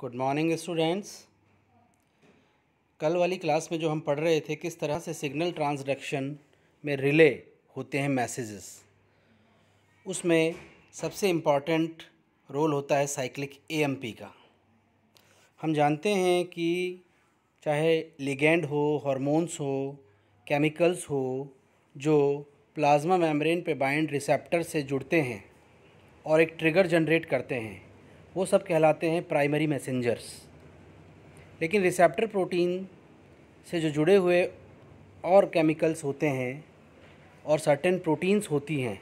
Good morning students कल वाली class में जो हम पढ़ रहे थे किस तरह से सिग्नल ट्रांसडक्शन में रिले होते हैं मैसेजेस उसमें सबसे इम्पॉर्टेंट रोल होता है साइक्लिक एएमपी का हम जानते हैं कि चाहे लिगेंड हो हार्मोन्स हो केमिकल्स हो जो प्लाज्मा मेम्ब्रेन पे बाइंड रिसेप्टर से जुड़ते हैं और एक ट्रिगर जनरेट करते हैं वो सब कहलाते हैं प्राइमरी मैसेंजर्स लेकिन रिसेप्टर प्रोटीन से जो जुड़े हुए और केमिकल्स होते हैं और सर्टेन प्रोटीन्स होती हैं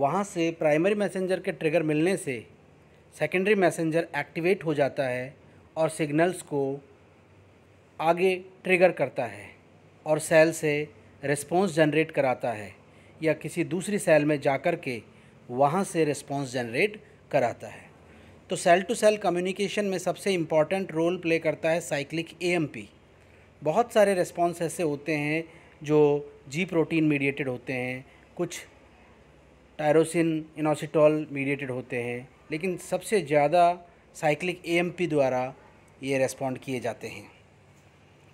वहाँ से प्राइमरी मैसेंजर के ट्रिगर मिलने से सेकेंडरी मैसेंजर एक्टिवेट हो जाता है और सिग्नल्स को आगे ट्रिगर करता है और सेल से रिस्पॉन्स जनरेट कराता है या किसी दूसरी सेल में जाकर के वहाँ से रिस्पॉन्स जनरेट कराता है तो सेल टू सेल कम्युनिकेशन में सबसे इम्पॉर्टेंट रोल प्ले करता है साइक्लिक ए बहुत सारे रेस्पॉन्स ऐसे होते हैं जो जी प्रोटीन मीडिएटेड होते हैं कुछ टायरोसिन इनोसिटॉल मीडिएटेड होते हैं लेकिन सबसे ज़्यादा साइक्लिक ए द्वारा ये रेस्पॉन्ड किए जाते हैं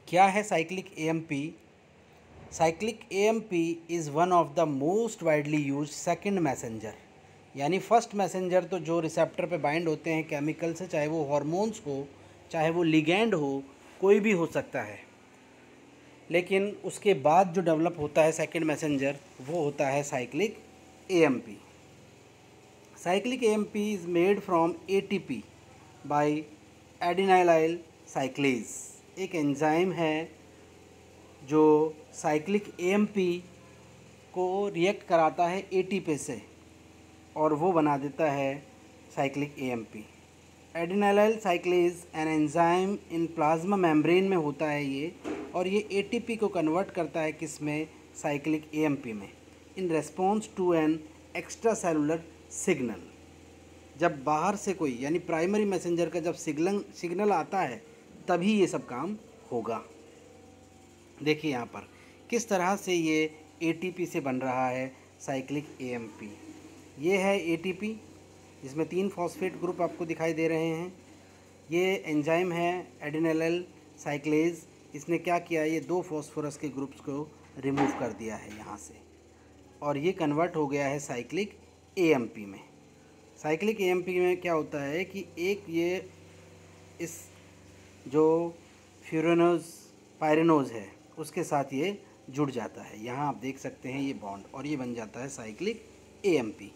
क्या है cyclic A cyclic A is one of the most widely use second messenger यानी फर्स्ट मैसेंजर तो जो रिसेप्टर पे बाइंड होते हैं केमिकल से चाहे वो हॉर्मोन्स हो चाहे वो लिगेंड हो कोई भी हो सकता है लेकिन उसके बाद जो डेवलप होता है सेकेंड मैसेंजर वो होता है cyclic AMP cyclic AMP is made from ATP by adenylyl cyclase एक एंजाइम है जो साइक्लिक एएमपी को रिएक्ट कराता है एटीपी से और वो बना देता है cyclic AMP adenylyl cyclase an enzyme in plasma membrane में होता है ये और ये एटीपी को कन्वर्ट करता है किस में साइक्लिक एएमपी में in response to an extracellular signal जब बाहर से कोई यानी प्राइमरी मैसेंजर का जब सिग्नल सिग्नल आता है तभी ये सब काम होगा देखिए यहाँ पर किस तरह से ये एटीपी से बन रहा है साइक्लिक एएमपी ये है एटीपी इसमें तीन फॉस्फेट ग्रुप आपको दिखाई दे रहे हैं ये एंजाइम है एडिनल साइक्लेज इसने क्या किया ये दो फॉस्फोरस के ग्रुप्स को रिमूव कर दिया है यहाँ से और ये कन्वर्ट हो गया है साइक्लिक एएमपी में साइक्लिक एएमपी में क्या होता है कि एक ये इस जो फ्यूरनोज पायरनोज है उसके साथ ये जुड़ जाता है यहाँ आप देख सकते हैं ये बॉन्ड और ये बन जाता है cyclic A M P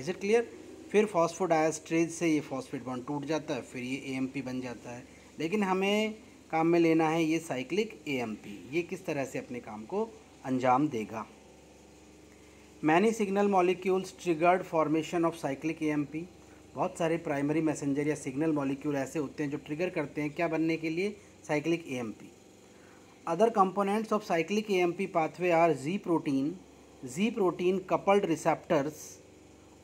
is it clear फिर फॉस्फोडायस्ट्रेज से ये फॉस्फेट बॉन्ड टूट जाता है फिर ये एम पी बन जाता है लेकिन हमें काम में लेना है ये साइक्लिक पी ये किस तरह से अपने काम को अंजाम देगा many signal molecules triggered formation of cyclic P बहुत सारे प्राइमरी मैसेंजर या सिग्नल मॉलिक्यूल ऐसे होते हैं जो ट्रिगर करते हैं क्या बनने के लिए cyclic M P other components of cyclic P pathway are G protein G protein coupled receptors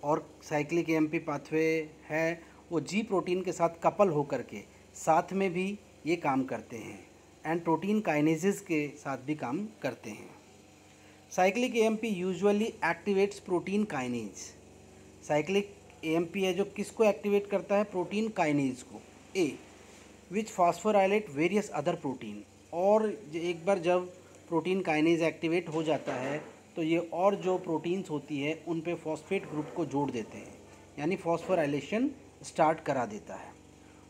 और साइक्लिक एएमपी पाथवे है वो जी प्रोटीन के साथ कपल होकर के साथ में भी ये काम करते हैं एंड प्रोटीन काइनेसिस के साथ भी काम करते हैं cyclic AMP usually activates protein kinase cyclic AMP है जो किसको एक्टिवेट करता है प्रोटीन काइनेज को A which phosphorylate various other protein और एक बार जब प्रोटीन काइनेज एक्टिवेट हो जाता है तो ये और जो प्रोटीन्स होती है उन पे फॉस्फेट ग्रुप को जोड़ देते हैं यानी फॉस्फोराइलेशन स्टार्ट करा देता है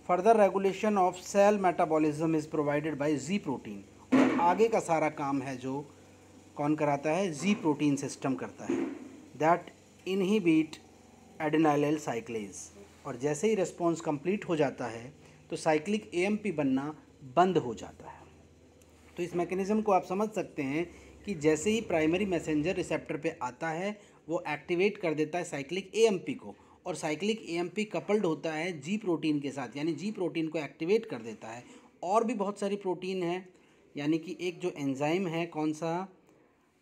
further regulation of cell metabolism is provided by G protein और आगे का सारा काम है जो कौन कराता है जी प्रोटीन सिस्टम करता है दैट इनहिबिट एडेनाइल साइक्लेज और जैसे ही रिस्पॉन्स कम्प्लीट हो जाता है तो साइक्लिक ए बनना बंद हो जाता है तो इस मैकेनिज़्म को आप समझ सकते हैं कि जैसे ही प्राइमरी मैसेंजर रिसेप्टर पे आता है वो एक्टिवेट कर देता है साइक्लिक ए को और साइक्लिक ए कपल्ड होता है जी प्रोटीन के साथ यानी जी प्रोटीन को एक्टिवेट कर देता है और भी बहुत सारी प्रोटीन है यानी कि एक जो एंजाइम है कौन सा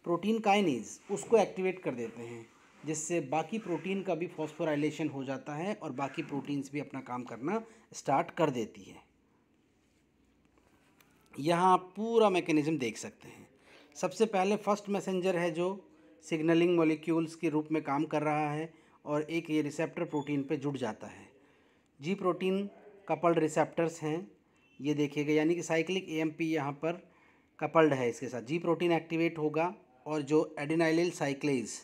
प्रोटीन काइनेज उसको एक्टिवेट कर देते हैं जिससे बाकी प्रोटीन का भी फॉस्फोराइलेशन हो जाता है और बाकी प्रोटीन्स भी अपना काम करना स्टार्ट कर देती है यहाँ पूरा मैकेनिज़्म देख सकते हैं सबसे पहले फर्स्ट मैसेंजर है जो सिग्नलिंग मॉलिक्यूल्स के रूप में काम कर रहा है और एक ये रिसेप्टर प्रोटीन पे जुड़ जाता है जी प्रोटीन कपल्ड रिसेप्टर्स हैं ये देखिएगा यानी कि साइक्लिक ए एम पी यहाँ पर कपल्ड है इसके साथ जी प्रोटीन एक्टिवेट होगा और जो एडिनाइल साइक्लेज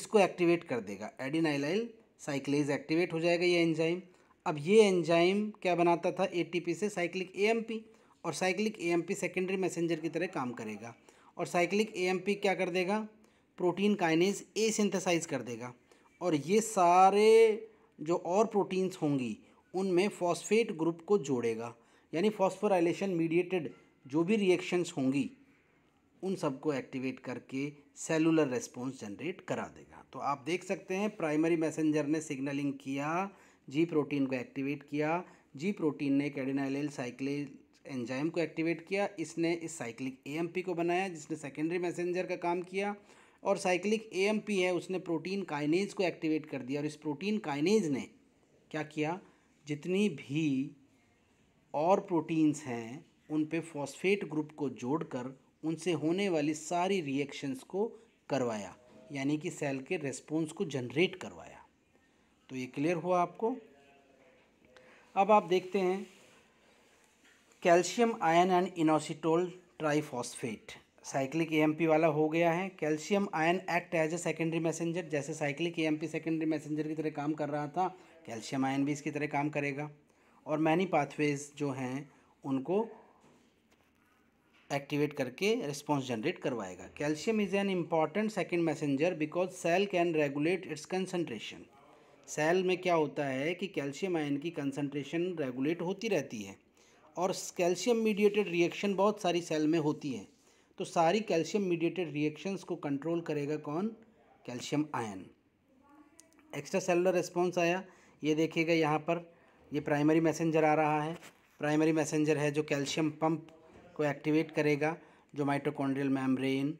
इसको एक्टिवेट कर देगा एडिनाइलाइल साइक्लेज एक्टिवेट हो जाएगा ये एंजाइम अब ये एंजाइम क्या बनाता था एटीपी से साइक्लिक एएमपी और साइक्लिक एएमपी सेकेंडरी मैसेंजर की तरह काम करेगा और साइक्लिक एएमपी क्या कर देगा प्रोटीन काइनेज ए सिंथेसाइज कर देगा और ये सारे जो और प्रोटीन्स होंगी उनमें फॉस्फेट ग्रुप को जोड़ेगा यानी फॉस्फोराइलेशन मीडिएटेड जो भी रिएक्शंस होंगी उन सबको एक्टिवेट करके सेलुलर रेस्पॉन्स जनरेट करा देगा तो आप देख सकते हैं प्राइमरी मैसेंजर ने सिग्नलिंग किया जी प्रोटीन को एक्टिवेट किया जी प्रोटीन ने कैडिनाइल साइक्लिन एंजाइम को एक्टिवेट किया इसने इस साइक्लिक एएमपी को बनाया जिसने सेकेंडरी मैसेंजर का काम किया और साइक्लिक एएमपी है उसने प्रोटीन काइनेज को एक्टिवेट कर दिया और इस प्रोटीन काइनेज ने क्या किया जितनी भी और प्रोटीन्स हैं उन पे फॉस्फेट ग्रुप को जोड़कर उनसे होने वाली सारी रिएक्शंस को करवाया यानी कि सेल के रेस्पॉन्स को जनरेट करवाया तो ये क्लियर हुआ आपको अब आप देखते हैं calcium ion and inositol triphosphate cyclic AMP वाला हो गया है calcium ion act as a secondary messenger जैसे साइक्लिक एएमपी सेकेंडरी मैसेंजर की तरह काम कर रहा था कैल्शियम आयन भी इसकी तरह काम करेगा और मैनी पाथवेज जो हैं उनको एक्टिवेट करके रिस्पॉन्स जनरेट करवाएगा calcium is an important second messenger because cell can regulate its concentration cell में क्या होता है कि कैल्शियम आयन की कंसनट्रेशन रेगुलेट होती रहती है और कैल्शियम मीडिएटेड रिएक्शन बहुत सारी सेल में होती है तो सारी कैल्शियम मीडिएटेड रिएक्शंस को कंट्रोल करेगा कौन calcium ion extracellular response आया ये देखिएगा यहाँ पर ये प्राइमरी मैसेंजर आ रहा है प्राइमरी मैसेंजर है जो कैल्शियम पंप को एक्टिवेट करेगा जो माइटोकॉन्ड्रियल मैम्ब्रेन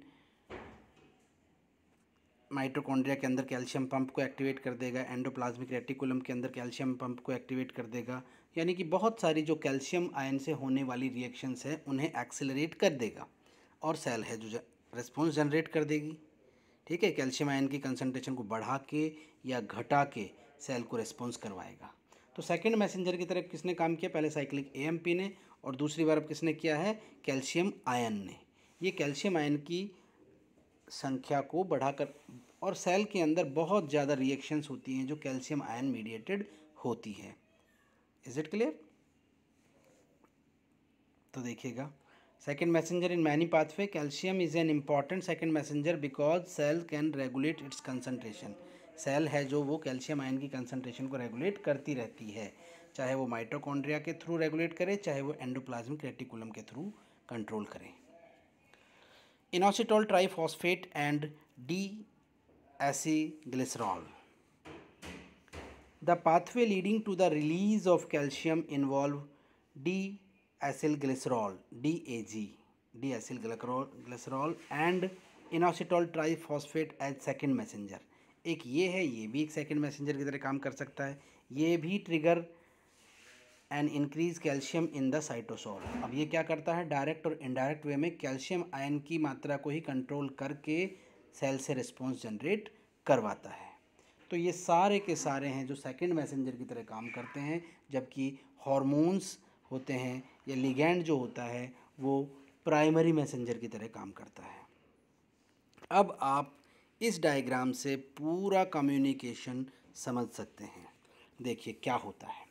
माइट्रोकॉन्ड्रिया के अंदर कैल्शियम पंप को एक्टिवेट कर देगा एंडोप्लाज्मिक रेटिकुलम के अंदर कैल्शियम पंप को एक्टिवेट कर देगा यानी कि बहुत सारी जो कैल्शियम आयन से होने वाली रिएक्शंस है उन्हें एक्सेलरेट कर देगा और सेल है जो रिस्पॉन्स जनरेट कर देगी ठीक है कैल्शियम आयन की कंसनट्रेशन को बढ़ा के या घटा के सेल को रिस्पॉन्स करवाएगा तो सेकेंड मैसेंजर की तरफ किसने काम किया पहले साइक्लिक ए ने और दूसरी बार अब किसने किया है कैल्शियम आयन ने ये कैल्शियम आयन की संख्या को बढ़ाकर और सेल के अंदर बहुत ज़्यादा रिएक्शंस होती हैं जो कैल्शियम आयन मीडिएटेड होती हैं इज़ इट क्लियर तो देखिएगा second messenger in many pathway calcium is an important second messenger because cell can regulate its concentration cell है जो वो कैल्शियम आयन की कंसनट्रेशन को रेगुलेट करती रहती है चाहे वो माइट्रोकॉन्ड्रिया के थ्रू रेगुलेट करे चाहे वो एंडोप्लाज्मिक रेटिकुलम के थ्रू कंट्रोल करें inositol triphosphate and D AC acylglycerol the pathway leading to the release of calcium involve diacylglycerol D A G diacylglycerol and inositol phosphate as second messenger एक ये है ये भी एक second messenger की तरह काम कर सकता है ये भी trigger and increase calcium in the cytosol अब ये क्या करता है डायरेक्ट और इनडायरेक्ट वे में कैल्शियम आयन की मात्रा को ही कंट्रोल करके सेल से रिस्पॉन्स जनरेट करवाता है तो ये सारे के सारे हैं जो सेकेंड मैसेंजर की तरह काम करते हैं जबकि हॉर्मोन्स होते हैं या लिगेंड जो होता है वो प्राइमरी मैसेंजर की तरह काम करता है अब आप इस डायग्राम से पूरा कम्युनिकेशन समझ सकते हैं देखिए क्या होता है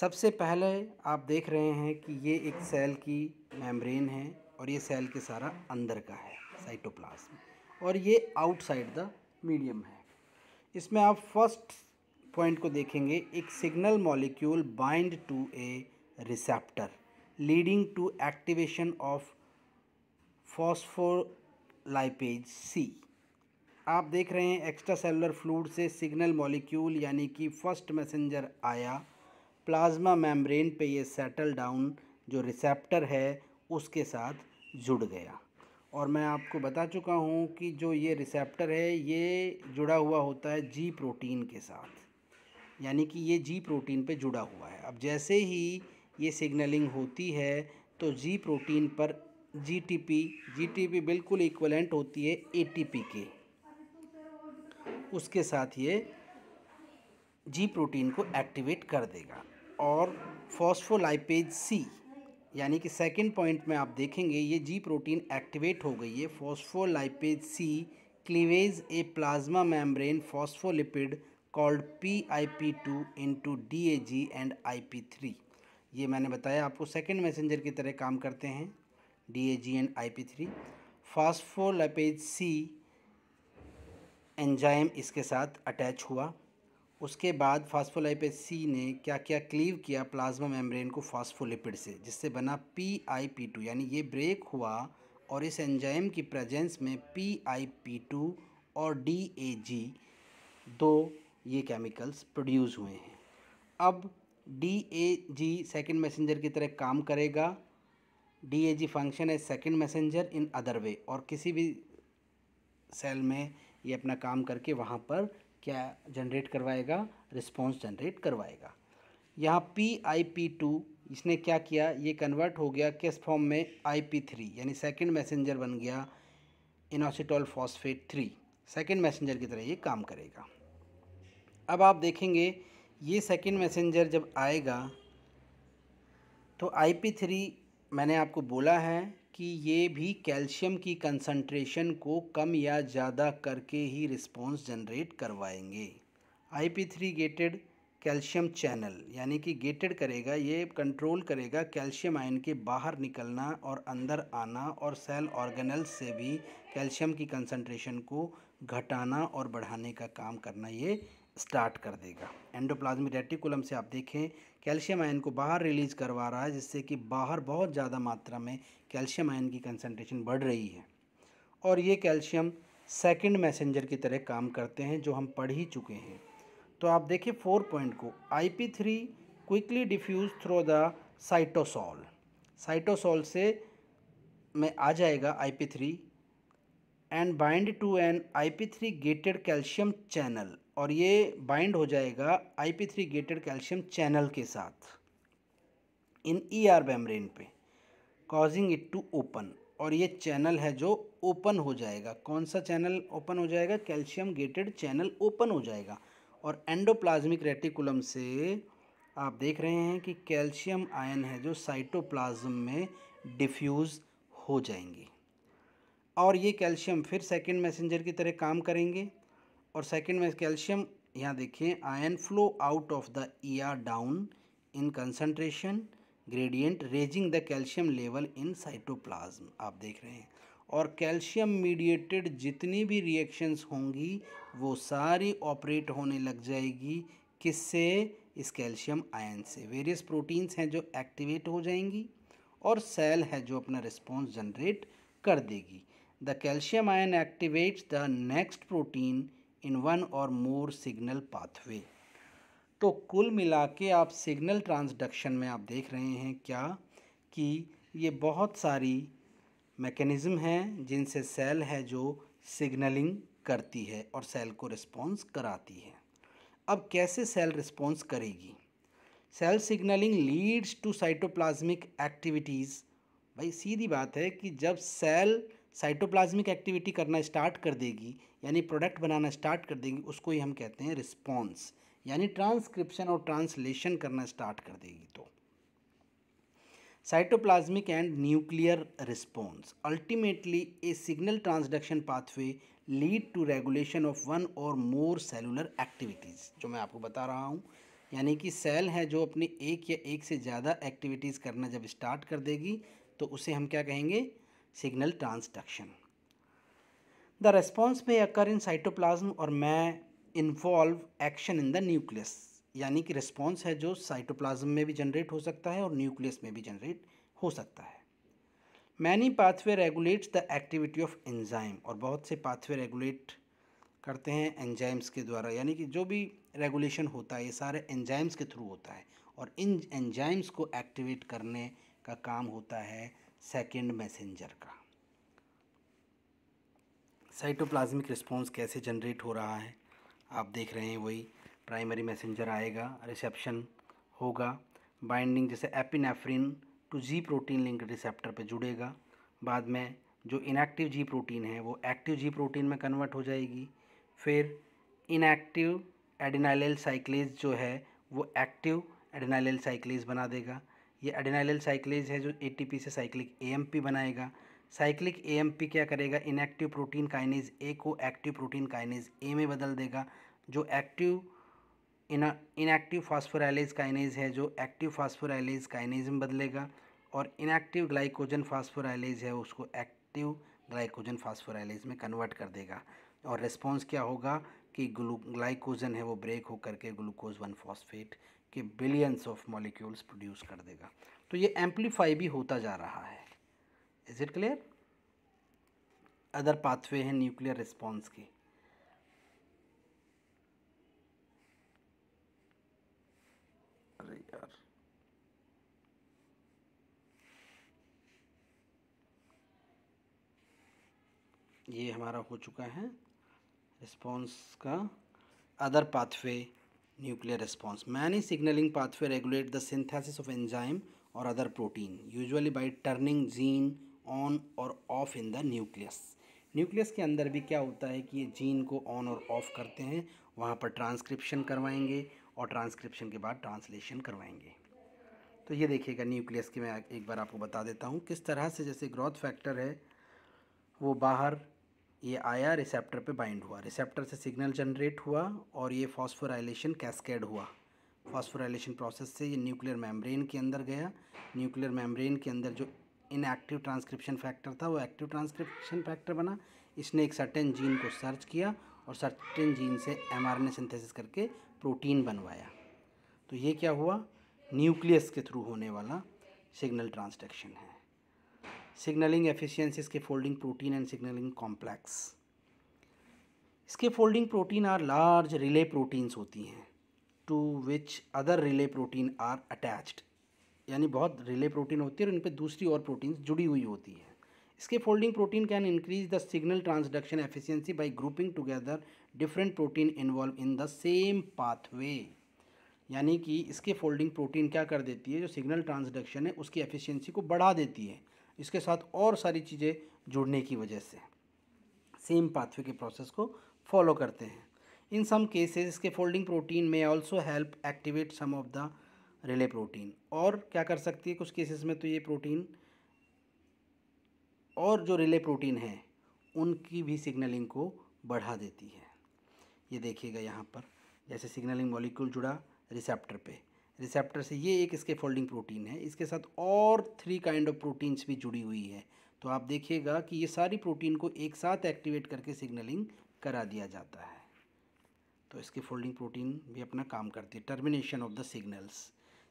सबसे पहले आप देख रहे हैं कि ये एक सेल की मेम्ब्रेन है और ये सेल के सारा अंदर का है साइटोप्लाज्म और ये आउटसाइड द मीडियम है इसमें आप फर्स्ट पॉइंट को देखेंगे एक signal molecule bind to a receptor leading to activation of phospholipase C आप देख रहे हैं एक्स्ट्रा सेलुलर फ्लूड से सिग्नल मॉलिक्यूल यानी कि फर्स्ट मैसेंजर आया प्लाज्मा मेम्ब्रेन पे ये सेटल डाउन जो रिसेप्टर है उसके साथ जुड़ गया और मैं आपको बता चुका हूँ कि जो ये रिसेप्टर है ये जुड़ा हुआ होता है जी प्रोटीन के साथ यानी कि ये जी प्रोटीन पे जुड़ा हुआ है अब जैसे ही ये सिग्नलिंग होती है तो जी प्रोटीन पर G T P G T P बिल्कुल इक्वलेंट होती है ए टी पी के उसके साथ ये जी प्रोटीन को एक्टिवेट कर देगा और फॉस्फोलाइपेज सी यानी कि सेकंड पॉइंट में आप देखेंगे ये जी प्रोटीन एक्टिवेट हो गई है phospholipase C cleavage a plasma membrane phospholipid called P I P two into D A G and I P three ये मैंने बताया आपको सेकेंड मैसेंजर की तरह काम करते हैं D A G and I P three phospholipase C enzyme इसके साथ अटैच हुआ उसके बाद फास्फोलाइपेज सी ने क्या क्या क्लीव किया प्लाज्मा मेम्ब्रेन को फास्फोलिपिड से जिससे बना पी आई पी टू यानी ये ब्रेक हुआ और इस एंजाइम की प्रेजेंस में पी आई पी टू और डी ए जी दो ये केमिकल्स प्रोड्यूस हुए हैं अब D A G second messenger की तरह काम करेगा डी ए जी फंक्शन है second messenger in other way और किसी भी सेल में ये अपना काम करके वहाँ पर क्या जनरेट करवाएगा रिस्पॉन्स जनरेट करवाएगा यहाँ पी आई पी टू इसने क्या किया ये कन्वर्ट हो गया किस फॉर्म में आई पी थ्री यानी सेकेंड मैसेंजर बन गया inositol phosphate three second messenger की तरह ये काम करेगा अब आप देखेंगे ये सेकेंड मैसेंजर जब आएगा तो आई पी थ्री मैंने आपको बोला है कि ये भी कैल्शियम की कंसंट्रेशन को कम या ज़्यादा करके ही रिस्पॉन्स जनरेट करवाएंगे I P three gated calcium channel यानी कि गेटेड करेगा ये कंट्रोल करेगा कैल्शियम आयन के बाहर निकलना और अंदर आना और सेल ऑर्गेनल से भी कैल्शियम की कंसंट्रेशन को घटाना और बढ़ाने का काम करना ये स्टार्ट कर देगा एंडोप्लाज्मिक रेटिकुलम से आप देखें कैल्शियम आयन को बाहर रिलीज़ करवा रहा है जिससे कि बाहर बहुत ज़्यादा मात्रा में कैल्शियम आयन की कंसनट्रेशन बढ़ रही है और ये कैल्शियम सेकंड मैसेंजर की तरह काम करते हैं जो हम पढ़ ही चुके हैं तो आप देखिए फोर पॉइंट को I P three quickly diffuse through the cytosol cytosol से में आ जाएगा I P three and bind to an I three gated calcium channel और ये बाइंड हो जाएगा I three gated calcium channel के साथ इन ई आर मेम्ब्रेन पे कॉजिंग इट टू ओपन और ये चैनल है जो ओपन हो जाएगा कौन सा चैनल ओपन हो जाएगा कैल्शियम गेटेड चैनल ओपन हो जाएगा और एंडोप्लाज्मिक रेटिकुलम से आप देख रहे हैं कि कैल्शियम आयन है जो साइटोप्लाज्म में डिफ्यूज़ हो जाएंगी और ये कैल्शियम फिर सेकेंड मैसेंजर की तरह काम करेंगे और सेकेंड में कैल्शियम यहाँ देखिए ion flow out of the ER down in concentration gradient raising the calcium level in cytoplasm आप देख रहे हैं और कैल्शियम मीडिएटेड जितनी भी रिएक्शंस होंगी वो सारी ऑपरेट होने लग जाएगी किससे इस कैल्शियम आयन से वेरियस प्रोटीन्स हैं जो एक्टिवेट हो जाएंगी और सेल है जो अपना रिस्पॉन्स जनरेट कर देगी The calcium ion activates the next protein in one or more signal pathway. तो कुल मिला के आप सिग्नल ट्रांसडक्शन में आप देख रहे हैं क्या कि ये बहुत सारी मैकेनिज़्म हैं जिनसे सेल है जो सिग्नलिंग करती है और सेल को रिस्पॉन्स कराती है अब कैसे सेल रिस्पॉन्स करेगी cell signaling leads to cytoplasmic activities भाई सीधी बात है कि जब सेल साइटोप्लाज्मिक एक्टिविटी करना स्टार्ट कर देगी यानी प्रोडक्ट बनाना स्टार्ट कर देगी उसको ही हम कहते हैं रिस्पॉन्स यानी ट्रांसक्रिप्शन और ट्रांसलेशन करना स्टार्ट कर देगी तो cytoplasmic and nuclear response ultimately a signal transduction pathway lead to regulation of one और मोर सेलुलर एक्टिविटीज़ जो मैं आपको बता रहा हूँ यानी कि सेल है जो अपनी एक या एक से ज़्यादा एक्टिविटीज़ करना जब स्टार्ट कर देगी तो उसे हम क्या कहेंगे signal transduction the response may occur in cytoplasm और may involve action in the nucleus. यानी कि response है जो साइटोप्लाज्म में भी जनरेट हो सकता है और न्यूक्लियस में भी जनरेट हो सकता है many pathway regulates the activity of enzyme और बहुत से पाथवे रेगुलेट करते हैं एंजाइम्स के द्वारा यानी कि जो भी रेगुलेशन होता है ये सारे एंजाइम्स के थ्रू होता है और इन एंजाइम्स को एक्टिवेट करने का काम होता है सेकेंड मैसेंजर का साइटोप्लाज्मिक रिस्पॉन्स कैसे जनरेट हो रहा है आप देख रहे हैं वही प्राइमरी मैसेंजर आएगा रिसेप्शन होगा बाइंडिंग जैसे epinephrine to G protein link receptor पे जुड़ेगा बाद में जो इनएक्टिव जी प्रोटीन है वो एक्टिव जी प्रोटीन में कन्वर्ट हो जाएगी फिर इनएक्टिव एडिनाइल साइक्लेज जो है वो एक्टिव एडिनाइल साइक्लेज बना देगा ये एडेनाइल साइक्लेज है जो ए से साइक्लिक ए बनाएगा साइक्लिक ए क्या करेगा इनएक्टिव प्रोटीन काइनेज ए को एक्टिव प्रोटीन काइनेज ए में बदल देगा जो एक्टिव इनएक्टिव फास्फोराइलेज काइनेज है जो एक्टिव फास्फोराइलेज काइनेज में बदलेगा और इनएक्टिव ग्लाइकोजन फास्फोराइलेज है उसको एक्टिव ग्लाइकोजन फास्फोराइलेज में कन्वर्ट कर देगा और रिस्पॉन्स क्या होगा कि ग्लू ग्लाइकोजन है वो ब्रेक होकर के ग्लूकोज वन फॉस्फेट कि बिलियंस ऑफ मॉलिक्यूल्स प्रोड्यूस कर देगा तो ये एम्पलीफाई भी होता जा रहा है is it clear other pathway हैं न्यूक्लियर रिस्पॉन्स के ये हमारा हो चुका है रिस्पॉन्स का other pathway nuclear response many signaling pathway regulate the synthesis of enzyme और other protein usually by turning gene on और off in the nucleus nucleus के अंदर भी क्या होता है कि ये जीन को ऑन और ऑफ करते हैं वहाँ पर ट्रांसक्रिप्शन करवाएंगे और ट्रांसक्रिप्शन के बाद ट्रांसलेशन करवाएंगे तो ये देखिएगा न्यूक्लियस की मैं एक बार आपको बता देता हूँ किस तरह से जैसे ग्रोथ फैक्टर है वो बाहर ये आया रिसेप्टर पे बाइंड हुआ रिसेप्टर से सिग्नल जनरेट हुआ और ये फॉस्फोराइलेशन कैस्केड हुआ फॉस्फोराइलेशन प्रोसेस से ये न्यूक्लियर मेम्ब्रेन के अंदर गया न्यूक्लियर मेम्ब्रेन के अंदर जो इनएक्टिव ट्रांसक्रिप्शन फैक्टर था वो एक्टिव ट्रांसक्रिप्शन फैक्टर बना इसने एक सर्टेन जीन को सर्च किया और सर्टेन जीन से एम सिंथेसिस करके प्रोटीन बनवाया तो ये क्या हुआ न्यूक्लियस के थ्रू होने वाला सिग्नल ट्रांसडक्शन है signaling efficiency scaffolding protein and signaling complex scaffolding protein are large relay proteins होती हैं to which other relay protein are attached यानी बहुत रिले प्रोटीन होती है और इन पर दूसरी और प्रोटीन्स जुड़ी हुई होती है scaffolding protein can increase the signal transduction efficiency by grouping together different protein involve in the same pathway यानी कि इसके फोल्डिंग प्रोटीन क्या कर देती है जो सिग्नल ट्रांसडक्शन है उसकी एफिशिएंसी को बढ़ा देती है इसके साथ और सारी चीज़ें जुड़ने की वजह से सेम पाथवे के प्रोसेस को फॉलो करते हैं in some cases scaffolding protein may also help activate some of the relay protein और क्या कर सकती है कुछ केसेस में तो ये प्रोटीन और जो रिले प्रोटीन है उनकी भी सिग्नलिंग को बढ़ा देती है ये देखिएगा यहाँ पर जैसे सिग्नलिंग मॉलिक्यूल जुड़ा रिसेप्टर पे रिसेप्टर से ये एक इसके फोल्डिंग प्रोटीन है इसके साथ और थ्री काइंड ऑफ प्रोटीन्स भी जुड़ी हुई है तो आप देखिएगा कि ये सारी प्रोटीन को एक साथ एक्टिवेट करके सिग्नलिंग करा दिया जाता है तो इसके फोल्डिंग प्रोटीन भी अपना काम करती है termination of the signals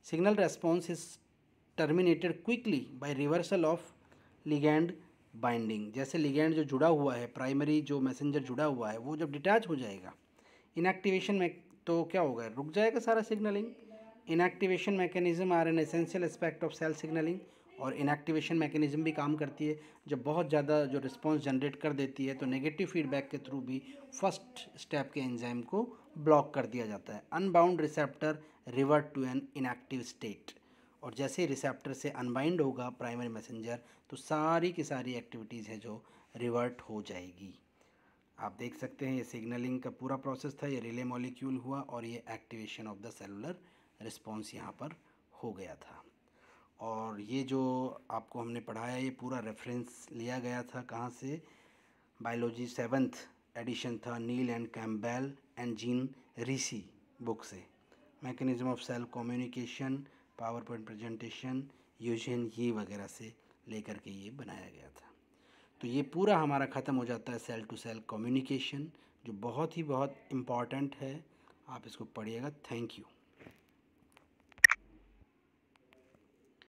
signal response is terminated quickly by reversal of ligand binding जैसे लिगैंड जो जुड़ा हुआ है प्राइमरी जो मैसेंजर जुड़ा हुआ है वो जब डिटैच हो जाएगा इनएक्टिवेशन में तो क्या होगा रुक जाएगा सारा signaling inactivation mechanism are an essential aspect of cell signaling और इनएक्टिवेशन मैकेनिज्म भी काम करती है जब बहुत ज़्यादा जो रिस्पॉन्स जनरेट कर देती है तो नेगेटिव फीडबैक के थ्रू भी फर्स्ट स्टेप के एंजाइम को ब्लॉक कर दिया जाता है unbound receptor revert to an inactive state और जैसे ही रिसेप्टर से अनबाइंड होगा प्राइमरी मैसेंजर तो सारी की सारी एक्टिविटीज़ है जो रिवर्ट हो जाएगी आप देख सकते हैं ये सिग्नलिंग का पूरा प्रोसेस था ये रिले मॉलिक्यूल हुआ और ये activation of the cellular response यहाँ पर हो गया था और ये जो आपको हमने पढ़ाया ये पूरा रेफरेंस लिया गया था कहाँ से बायोलॉजी सेवन्थ एडिशन था Neil and Campbell and Jane Reece book से mechanism of cell communication PowerPoint presentation यूजन ये वगैरह से लेकर के ये बनाया गया था तो ये पूरा हमारा ख़त्म हो जाता है सेल टू सेल कम्युनिकेशन जो बहुत ही बहुत इम्पॉर्टेंट है आप इसको पढ़िएगा थैंक यू